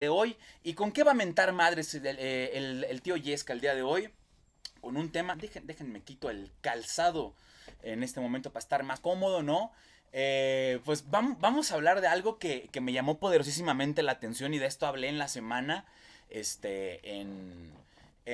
de hoy. ¿Y con qué va a mentar madres el, eh, tío Yesca el día de hoy? Con un tema, déjenme quito el calzado en este momento para estar más cómodo, ¿no? Eh, pues vamos vamos, a hablar de algo que, me llamó poderosísimamente la atención y de esto hablé en la semana, este, en,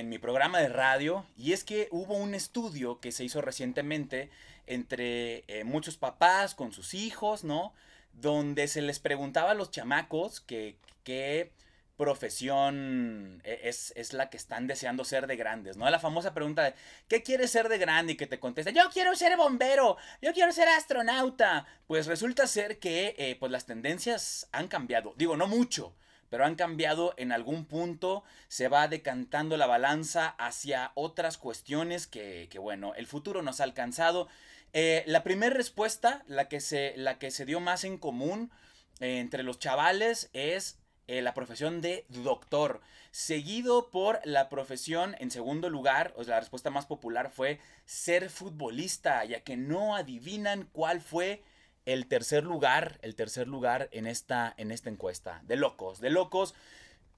mi programa de radio, y es que hubo un estudio que se hizo recientemente entre eh, muchos papás con sus hijos, ¿no? Donde se les preguntaba a los chamacos que, qué profesión e-, es, la que están deseando ser de grandes, ¿no? La famosa pregunta de, ¿qué quieres ser de grande? Y que te contesta, yo quiero ser bombero, yo quiero ser astronauta. Pues resulta ser que eh, pues las tendencias han cambiado, digo, no mucho, pero han cambiado en algún punto, se va decantando la balanza hacia otras cuestiones que, bueno, el futuro nos ha alcanzado. Eh, la primera respuesta, la que, se, la que se dio más en común eh, entre los chavales es eh, la profesión de doctor, seguido por la profesión en segundo lugar, o sea, la respuesta más popular fue ser futbolista, ya que no adivinan cuál fue el tercer lugar, el tercer lugar en esta, en esta encuesta. De locos, de locos.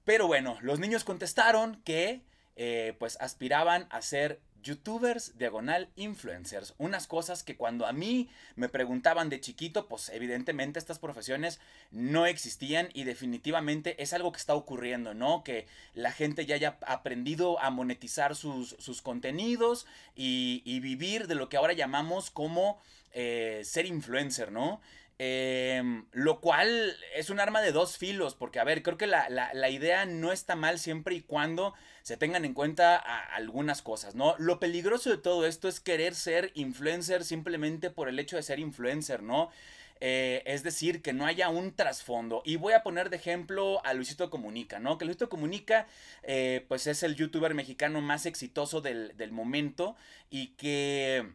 Pero bueno, los niños contestaron que eh, pues aspiraban a ser youtubers diagonal influencers. Unas cosas que cuando a mí me preguntaban de chiquito, pues evidentemente estas profesiones no existían y definitivamente es algo que está ocurriendo, ¿no? Que la gente ya haya aprendido a monetizar sus, contenidos y, vivir de lo que ahora llamamos como eh, ser influencer, ¿no? Em, lo cual es un arma de dos filos, porque a ver, creo que la, idea no está mal siempre y cuando se tengan en cuenta algunas cosas, ¿no? Lo peligroso de todo esto es querer ser influencer simplemente por el hecho de ser influencer, ¿no? Eh, es decir, que no haya un trasfondo. Y voy a poner de ejemplo a Luisito Comunica, ¿no? Que Luisito Comunica, eh, pues es el youtuber mexicano más exitoso del, del momento y que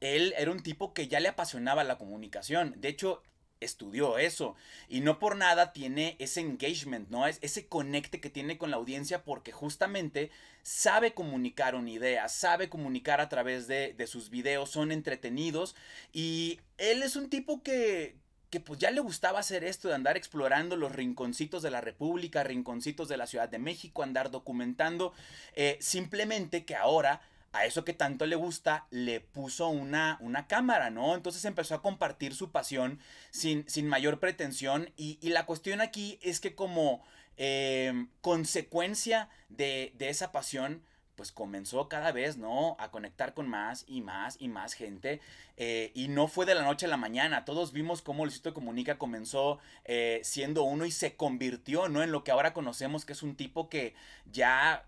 él era un tipo que ya le apasionaba la comunicación. De hecho, estudió eso. Y no por nada tiene ese engagement, ¿no? Es ese conecte que tiene con la audiencia porque justamente sabe comunicar una idea, sabe comunicar a través de, sus videos, son entretenidos. Y él es un tipo que, que pues ya le gustaba hacer esto de andar explorando los rinconcitos de la República, rinconcitos de la Ciudad de México, andar documentando, eh, simplemente que ahora a eso que tanto le gusta, le puso una, una cámara, ¿no? Entonces empezó a compartir su pasión sin, sin mayor pretensión. Y, la cuestión aquí es que como eh, consecuencia de, esa pasión, pues comenzó cada vez, ¿no? A conectar con más y más y más gente. Eh, y no fue de la noche a la mañana. Todos vimos cómo Luisito Comunica comenzó eh, siendo uno y se convirtió, ¿no? En lo que ahora conocemos que es un tipo que ya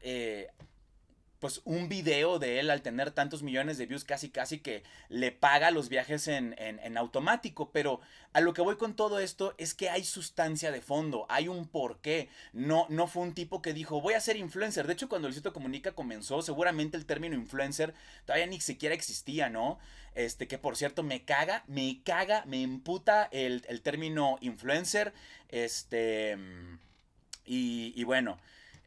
pues un video de él al tener tantos millones de views casi casi que le paga los viajes en, automático. Pero a lo que voy con todo esto es que hay sustancia de fondo, hay un porqué. No, no fue un tipo que dijo voy a ser influencer. De hecho, cuando el sitio Comunica comenzó, seguramente el término influencer todavía ni siquiera existía, ¿no? Este, que por cierto, me caga, me caga, me imputa el, término influencer. Este. y bueno.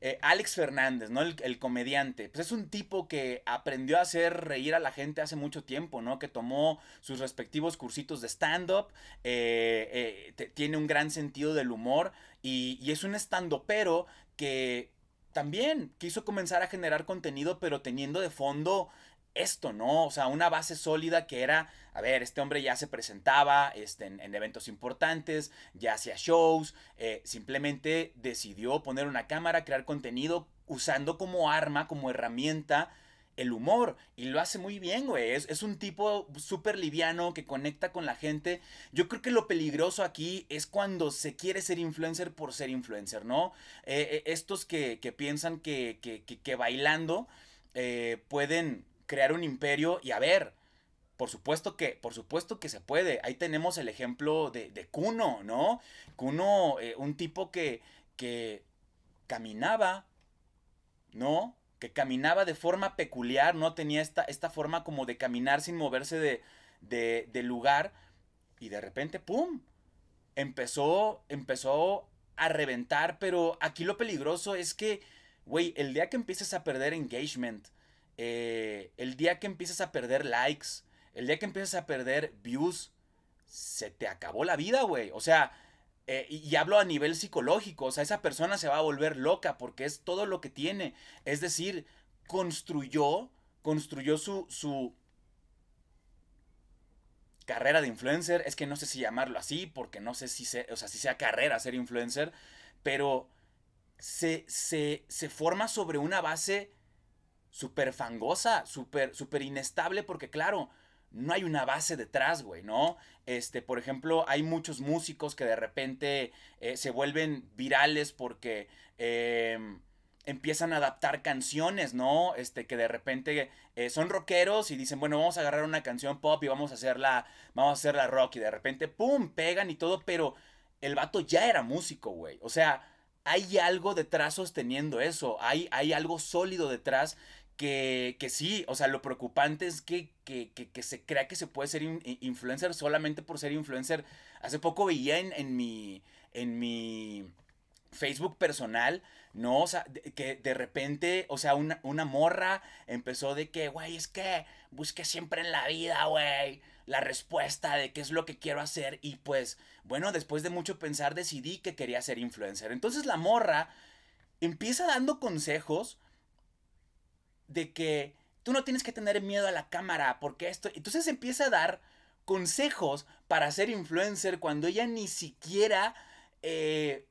Eh, Alex Fernández, ¿no? El, comediante. Pues es un tipo que aprendió a hacer reír a la gente hace mucho tiempo, ¿no? Que tomó sus respectivos cursitos de stand-up, eh, eh, tiene un gran sentido del humor y, y es un stand-upero que también quiso comenzar a generar contenido, pero teniendo de fondo esto, ¿no? O sea, una base sólida que era, a ver, este hombre ya se presentaba este, en, eventos importantes, ya hacía shows, eh, simplemente decidió poner una cámara, crear contenido, usando como arma, como herramienta, el humor. Y lo hace muy bien, güey. Es, un tipo súper liviano que conecta con la gente. Yo creo que lo peligroso aquí es cuando se quiere ser influencer por ser influencer, ¿no? Eh, eh, estos que, piensan que, que bailando pueden crear un imperio y a ver, por supuesto que, por supuesto que se puede. Ahí tenemos el ejemplo de, Kuno, ¿no? Kuno, eh, un tipo que, que caminaba, ¿no? Que caminaba de forma peculiar, ¿no? Tenía esta, esta forma como de caminar sin moverse de, de lugar. Y de repente, ¡pum! Empezó, empezó a reventar, pero aquí lo peligroso es que, güey, el día que empieces a perder engagement, eh, el día que empiezas a perder likes, el día que empiezas a perder views, se te acabó la vida, güey. O sea, eh, y hablo a nivel psicológico, o sea, esa persona se va a volver loca porque es todo lo que tiene. Es decir, construyó, construyó su, su carrera de influencer. Es que no sé si llamarlo así, porque no sé si, o sea, si sea carrera ser influencer, pero se, se, se forma sobre una base súper fangosa, súper super inestable, porque claro, no hay una base detrás, güey, ¿no? Este, por ejemplo, hay muchos músicos que de repente eh, se vuelven virales porque em, empiezan a adaptar canciones, ¿no? Este, que de repente eh, son rockeros y dicen, bueno, vamos a agarrar una canción pop y vamos a hacerla, vamos a hacerla rock y de repente, ¡pum!, pegan y todo, pero el vato ya era músico, güey. O sea, hay algo detrás sosteniendo eso, hay, hay algo sólido detrás que, sí, o sea, lo preocupante es que, se crea que se puede ser influencer solamente por ser influencer. Hace poco veía en, mi, en mi Facebook personal, ¿no? O sea, que de repente, o sea, una, morra empezó de que, güey, es que busqué siempre en la vida, güey, la respuesta de qué es lo que quiero hacer. Y pues, bueno, después de mucho pensar decidí que quería ser influencer. Entonces la morra empieza dando consejos de que tú no tienes que tener miedo a la cámara porque esto... Entonces empieza a dar consejos para ser influencer cuando ella ni siquiera... Eh,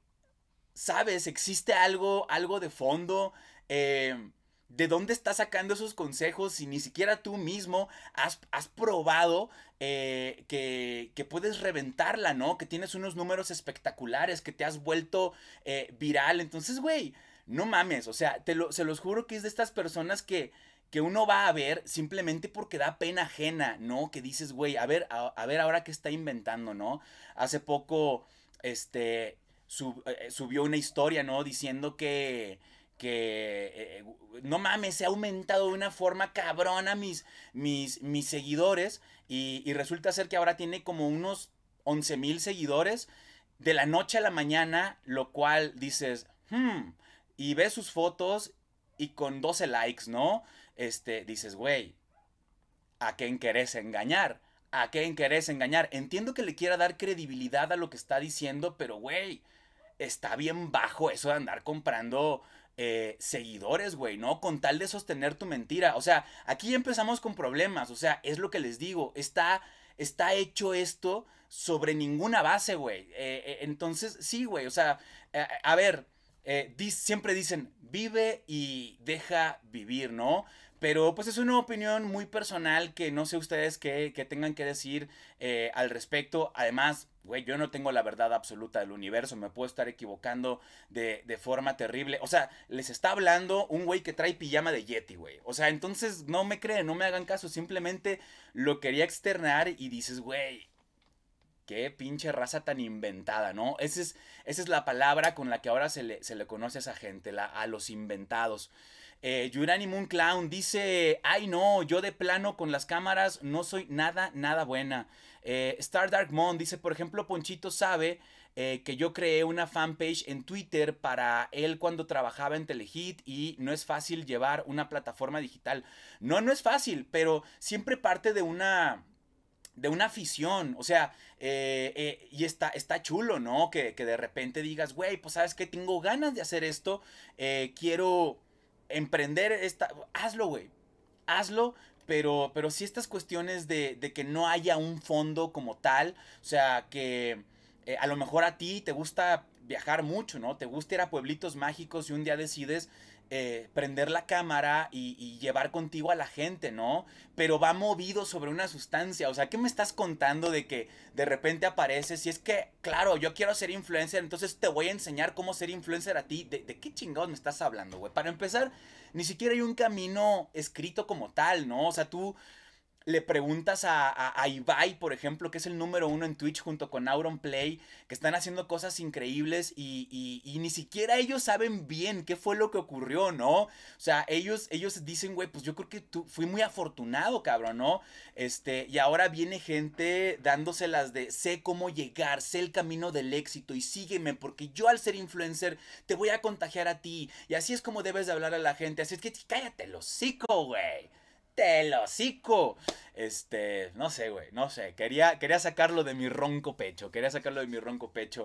¿Sabes? Existe algo, algo de fondo. Eh, ¿De dónde está sacando esos consejos si ni siquiera tú mismo has, probado eh, que, que, puedes reventarla, ¿no? Que tienes unos números espectaculares, que te has vuelto viral. Entonces, güey, no mames, o sea, te lo, se los juro que es de estas personas que, que uno va a ver simplemente porque da pena ajena, ¿no? Que dices, güey, a ver, a, ver ahora qué está inventando, ¿no? Hace poco, este, eh, subió una historia, ¿no? Diciendo que, que, eh, eh, no mames, se ha aumentado de una forma cabrona mis, mis, mis seguidores y, y resulta ser que ahora tiene como unos 11 mil seguidores de la noche a la mañana, lo cual dices, hmm, y ves sus fotos y con 12 likes, ¿no? Este, dices, güey, ¿a quién querés engañar? ¿A quién querés engañar? Entiendo que le quiera dar credibilidad a lo que está diciendo, pero güey, está bien bajo eso de andar comprando eh, seguidores, güey, ¿no? Con tal de sostener tu mentira. O sea, aquí empezamos con problemas. O sea, es lo que les digo. Está, está hecho esto sobre ninguna base, güey. Eh, eh, entonces, sí, güey. O sea, a ver eh, siempre dicen, vive y deja vivir, ¿no? Pero pues es una opinión muy personal que no sé ustedes qué, tengan que decir eh, al respecto. Además, güey, yo no tengo la verdad absoluta del universo, me puedo estar equivocando de, de forma terrible. O sea, les está hablando un güey que trae pijama de Yeti, güey. O sea, entonces no me creen, no me hagan caso, simplemente lo quería externar y dices, güey, Qué pinche raza tan inventada, ¿no? Esa es, esa es la palabra con la que ahora se le, se le conoce a esa gente, a los inventados. Eh, Yurani Moon Clown dice, ay no, yo de plano con las cámaras no soy nada, nada buena. Eh, Star Dark Moon dice, por ejemplo, Ponchito sabe eh, que yo creé una fanpage en Twitter para él cuando trabajaba en Telehit y no es fácil llevar una plataforma digital. No, no es fácil, pero siempre parte de una de una afición, o sea, eh, eh, y está, está chulo, ¿no? Que, que de repente digas, güey, pues sabes que tengo ganas de hacer esto, eh, quiero emprender esta, hazlo, güey, hazlo, pero, pero si estas cuestiones de, de que no haya un fondo como tal, o sea, que a lo mejor a ti te gusta viajar mucho, ¿no? Te gusta ir a pueblitos mágicos y un día decides eh, prender la cámara y, llevar contigo a la gente, ¿no? Pero va movido sobre una sustancia. O sea, ¿qué me estás contando de que de repente apareces? Y es que, claro, yo quiero ser influencer, entonces te voy a enseñar cómo ser influencer a ti. ¿De, de qué chingados me estás hablando, güey? Para empezar, ni siquiera hay un camino escrito como tal, ¿no? O sea, tú le preguntas a, a, Ibai, por ejemplo, que es el número uno en Twitch junto con Auron Play, que están haciendo cosas increíbles y, ni siquiera ellos saben bien qué fue lo que ocurrió, ¿no? O sea, ellos, ellos dicen, güey, pues yo creo que tú fui muy afortunado, cabrón, ¿no? Este, y ahora viene gente dándoselas de sé cómo llegar, sé el camino del éxito y sígueme, porque yo al ser influencer te voy a contagiar a ti. Y así es como debes de hablar a la gente. Así es que cállate, el hocico, güey lo Este, no sé, güey, no sé. Quería, quería sacarlo de mi ronco pecho. Quería sacarlo de mi ronco pecho.